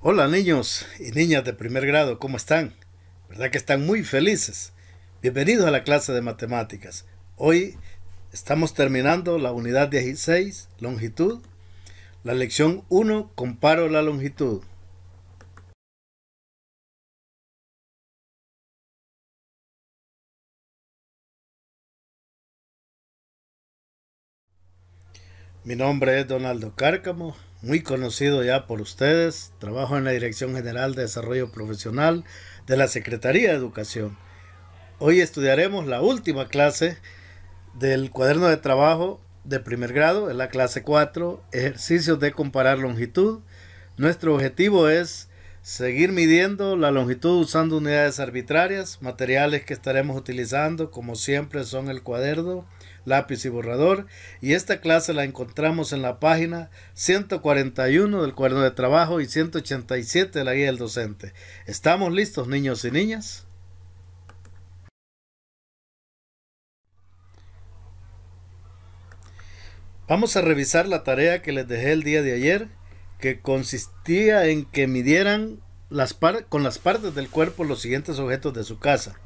Hola niños y niñas de primer grado, ¿cómo están? ¿Verdad que están muy felices? Bienvenidos a la clase de matemáticas. Hoy estamos terminando la unidad 16, longitud. La lección 1, comparo la longitud. Mi nombre es Donaldo Cárcamo muy conocido ya por ustedes. Trabajo en la Dirección General de Desarrollo Profesional de la Secretaría de Educación. Hoy estudiaremos la última clase del cuaderno de trabajo de primer grado, es la clase 4, ejercicios de comparar longitud. Nuestro objetivo es seguir midiendo la longitud usando unidades arbitrarias, materiales que estaremos utilizando como siempre son el cuaderno lápiz y borrador y esta clase la encontramos en la página 141 del cuaderno de trabajo y 187 de la guía del docente. ¿Estamos listos niños y niñas? Vamos a revisar la tarea que les dejé el día de ayer que consistía en que midieran las con las partes del cuerpo los siguientes objetos de su casa.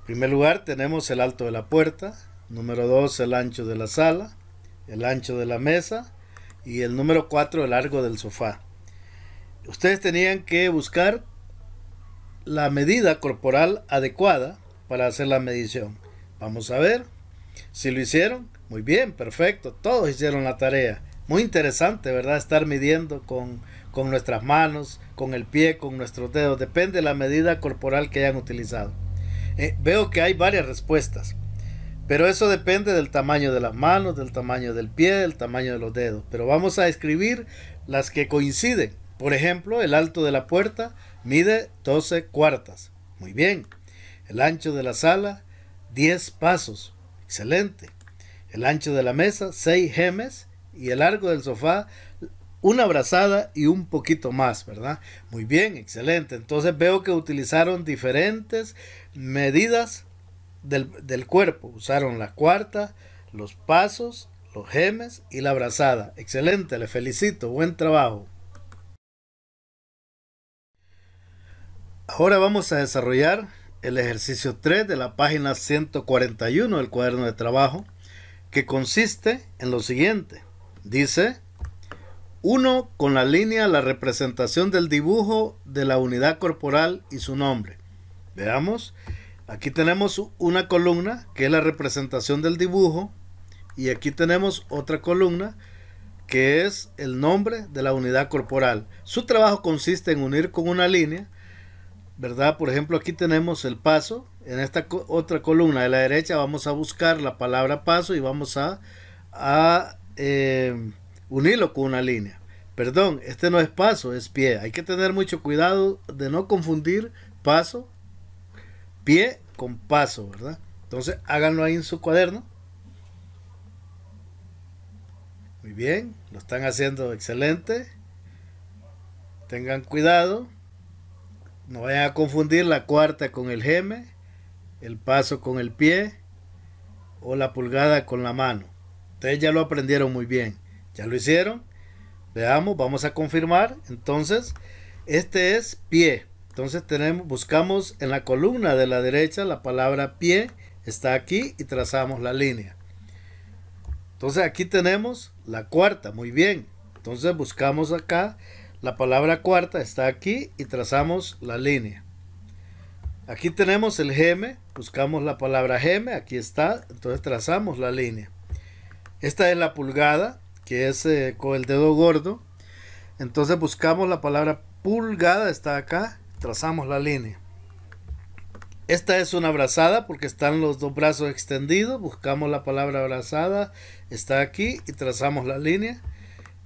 En primer lugar tenemos el alto de la puerta, Número 2, el ancho de la sala, el ancho de la mesa y el número 4, el largo del sofá. Ustedes tenían que buscar la medida corporal adecuada para hacer la medición. Vamos a ver si lo hicieron. Muy bien, perfecto. Todos hicieron la tarea. Muy interesante, ¿verdad? Estar midiendo con, nuestras manos, con el pie, con nuestros dedos. Depende de la medida corporal que hayan utilizado. Eh, veo que hay varias respuestas. Pero eso depende del tamaño de las manos, del tamaño del pie, del tamaño de los dedos. Pero vamos a escribir las que coinciden. Por ejemplo, el alto de la puerta mide 12 cuartas. Muy bien. El ancho de la sala, 10 pasos. Excelente. El ancho de la mesa, 6 gemes. Y el largo del sofá, una abrazada y un poquito más, ¿verdad? Muy bien, excelente. Entonces veo que utilizaron diferentes medidas del, del cuerpo. Usaron la cuarta, los pasos, los gemes y la brazada. Excelente, le felicito, buen trabajo. Ahora vamos a desarrollar el ejercicio 3 de la página 141 del cuaderno de trabajo, que consiste en lo siguiente. Dice, 1 con la línea la representación del dibujo de la unidad corporal y su nombre. Veamos Aquí tenemos una columna que es la representación del dibujo y aquí tenemos otra columna que es el nombre de la unidad corporal. Su trabajo consiste en unir con una línea, ¿verdad? Por ejemplo, aquí tenemos el paso. En esta otra columna de la derecha vamos a buscar la palabra paso y vamos a, eh, unirlo con una línea. Perdón, este no es paso, es pie. Hay que tener mucho cuidado de no confundir paso pie con paso, ¿verdad? Entonces háganlo ahí en su cuaderno. Muy bien, lo están haciendo excelente. Tengan cuidado. No vayan a confundir la cuarta con el geme, el paso con el pie o la pulgada con la mano. Ustedes ya lo aprendieron muy bien. ¿Ya lo hicieron? Veamos, vamos a confirmar. Entonces, este es pie. Entonces tenemos, buscamos en la columna de la derecha la palabra pie, está aquí y trazamos la línea. Entonces aquí tenemos la cuarta, muy bien. Entonces buscamos acá, la palabra cuarta está aquí y trazamos la línea. Aquí tenemos el geme, buscamos la palabra geme, aquí está, entonces trazamos la línea. Esta es la pulgada, que es eh, con el dedo gordo. Entonces buscamos la palabra pulgada, está acá, trazamos la línea. Esta es una abrazada porque están los dos brazos extendidos. Buscamos la palabra abrazada, Está aquí y trazamos la línea.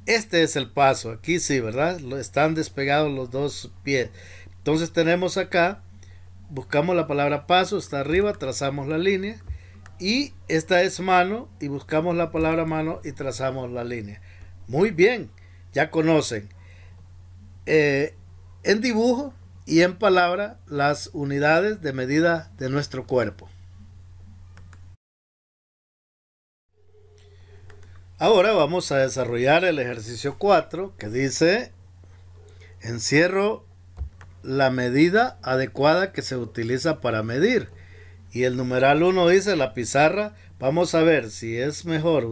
Este es el paso. Aquí sí, ¿verdad? Están despegados los dos pies. Entonces tenemos acá. Buscamos la palabra paso. Está arriba. Trazamos la línea. Y esta es mano. Y buscamos la palabra mano y trazamos la línea. Muy bien. Ya conocen. Eh, en dibujo y en palabra las unidades de medida de nuestro cuerpo. Ahora vamos a desarrollar el ejercicio 4 que dice encierro la medida adecuada que se utiliza para medir. Y el numeral 1 dice la pizarra. Vamos a ver si es mejor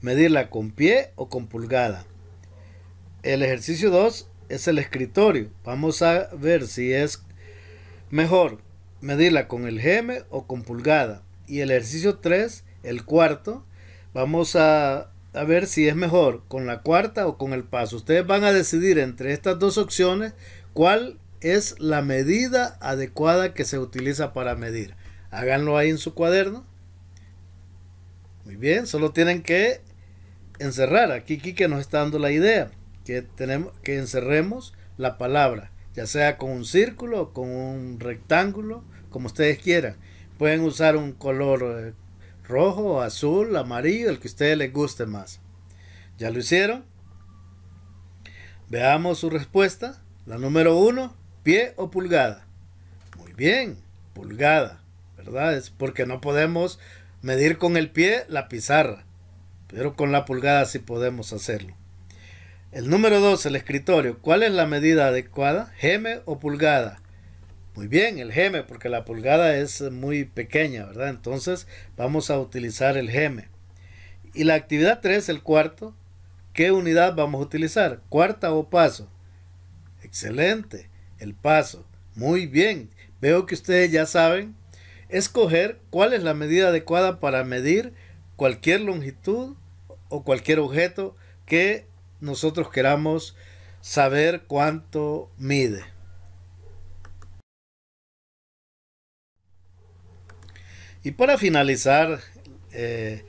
medirla con pie o con pulgada. El ejercicio 2 es el escritorio. Vamos a ver si es mejor medirla con el gm o con pulgada. Y el ejercicio 3, el cuarto, vamos a, a ver si es mejor con la cuarta o con el paso. Ustedes van a decidir entre estas dos opciones cuál es la medida adecuada que se utiliza para medir. Háganlo ahí en su cuaderno. Muy bien, solo tienen que encerrar. Aquí que nos está dando la idea que, tenemos, que encerremos la palabra, ya sea con un círculo, con un rectángulo, como ustedes quieran. Pueden usar un color eh, rojo, azul, amarillo, el que a ustedes les guste más. ¿Ya lo hicieron? Veamos su respuesta. La número uno, pie o pulgada. Muy bien, pulgada, ¿verdad? Es porque no podemos medir con el pie la pizarra, pero con la pulgada sí podemos hacerlo. El número 2, el escritorio. ¿Cuál es la medida adecuada? ¿Geme o pulgada? Muy bien, el gm porque la pulgada es muy pequeña, ¿verdad? Entonces vamos a utilizar el geme. Y la actividad 3, el cuarto, ¿qué unidad vamos a utilizar? ¿Cuarta o paso? Excelente, el paso. Muy bien, veo que ustedes ya saben escoger cuál es la medida adecuada para medir cualquier longitud o cualquier objeto que nosotros queramos saber cuánto mide. Y para finalizar, eh,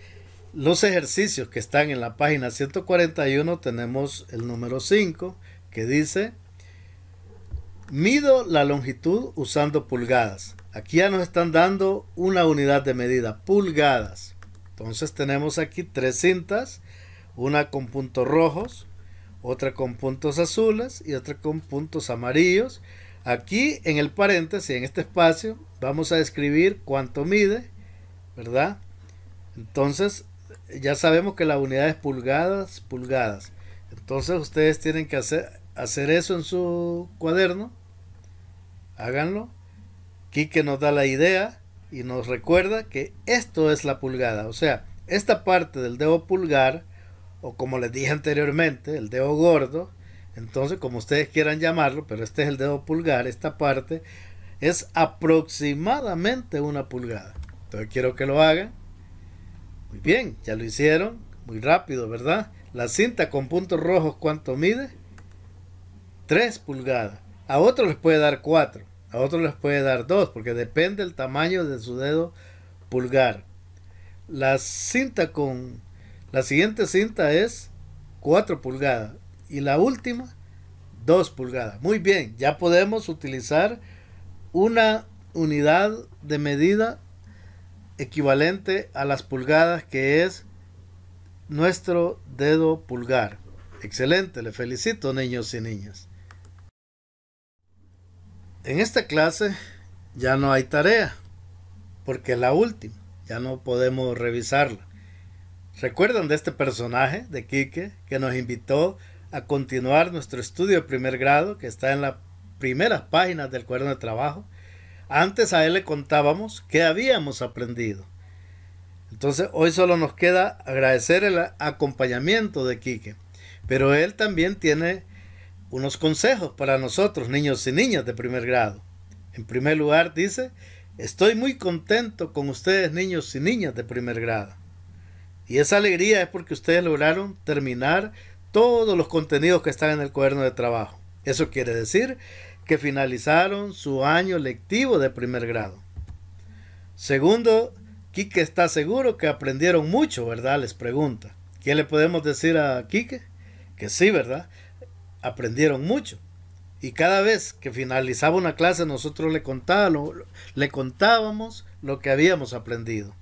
los ejercicios que están en la página 141 tenemos el número 5 que dice, mido la longitud usando pulgadas. Aquí ya nos están dando una unidad de medida, pulgadas. Entonces tenemos aquí tres cintas una con puntos rojos, otra con puntos azules y otra con puntos amarillos. Aquí en el paréntesis, en este espacio, vamos a escribir cuánto mide, ¿verdad? Entonces, ya sabemos que la unidad es pulgadas, pulgadas. Entonces, ustedes tienen que hacer, hacer eso en su cuaderno. Háganlo. que nos da la idea y nos recuerda que esto es la pulgada. O sea, esta parte del dedo pulgar o como les dije anteriormente, el dedo gordo, entonces como ustedes quieran llamarlo, pero este es el dedo pulgar, esta parte es aproximadamente una pulgada. Entonces quiero que lo hagan. Muy bien, ya lo hicieron, muy rápido, ¿verdad? La cinta con puntos rojos, ¿cuánto mide? 3 pulgadas. A otros les puede dar 4, a otros les puede dar 2, porque depende el tamaño de su dedo pulgar. La cinta con la siguiente cinta es 4 pulgadas y la última 2 pulgadas. Muy bien, ya podemos utilizar una unidad de medida equivalente a las pulgadas que es nuestro dedo pulgar. Excelente, le felicito niños y niñas. En esta clase ya no hay tarea, porque es la última, ya no podemos revisarla. ¿Recuerdan de este personaje, de Quique, que nos invitó a continuar nuestro estudio de primer grado, que está en las primeras páginas del cuaderno de trabajo? Antes a él le contábamos qué habíamos aprendido. Entonces hoy solo nos queda agradecer el acompañamiento de Quique. Pero él también tiene unos consejos para nosotros, niños y niñas de primer grado. En primer lugar, dice, estoy muy contento con ustedes, niños y niñas de primer grado. Y esa alegría es porque ustedes lograron terminar todos los contenidos que están en el cuaderno de trabajo. Eso quiere decir que finalizaron su año lectivo de primer grado. Segundo, Quique está seguro que aprendieron mucho, ¿verdad? Les pregunta. ¿Qué le podemos decir a Quique? Que sí, ¿verdad? Aprendieron mucho. Y cada vez que finalizaba una clase nosotros le, contábamos, le contábamos lo que habíamos aprendido.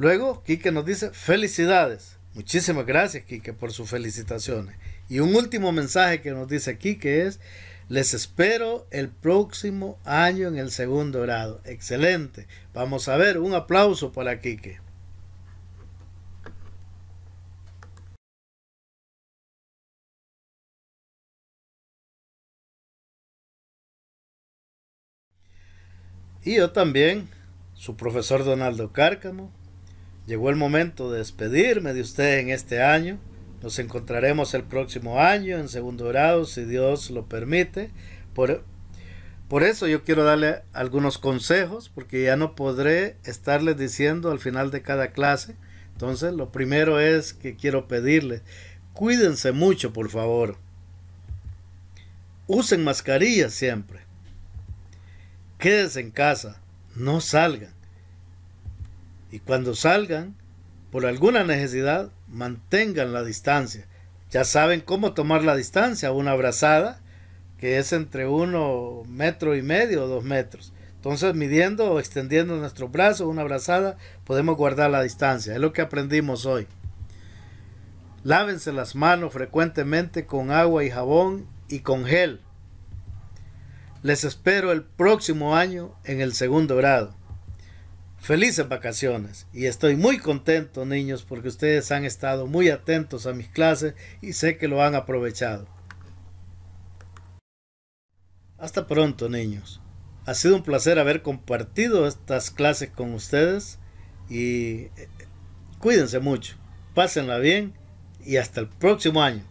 Luego, Quique nos dice, felicidades. Muchísimas gracias, Quique, por sus felicitaciones. Y un último mensaje que nos dice Quique es, les espero el próximo año en el segundo grado. Excelente. Vamos a ver, un aplauso para Quique. Y yo también, su profesor Donaldo Cárcamo, Llegó el momento de despedirme de usted en este año. Nos encontraremos el próximo año en segundo grado, si Dios lo permite. Por, por eso yo quiero darle algunos consejos, porque ya no podré estarles diciendo al final de cada clase. Entonces, lo primero es que quiero pedirles, cuídense mucho, por favor. Usen mascarillas siempre. Quédense en casa, no salgan y cuando salgan, por alguna necesidad, mantengan la distancia. Ya saben cómo tomar la distancia, una abrazada, que es entre uno metro y medio o dos metros. Entonces, midiendo o extendiendo nuestro brazo una abrazada, podemos guardar la distancia. Es lo que aprendimos hoy. Lávense las manos frecuentemente con agua y jabón y con gel. Les espero el próximo año en el segundo grado. Felices vacaciones y estoy muy contento niños porque ustedes han estado muy atentos a mis clases y sé que lo han aprovechado. Hasta pronto niños. Ha sido un placer haber compartido estas clases con ustedes y eh, cuídense mucho, pásenla bien y hasta el próximo año.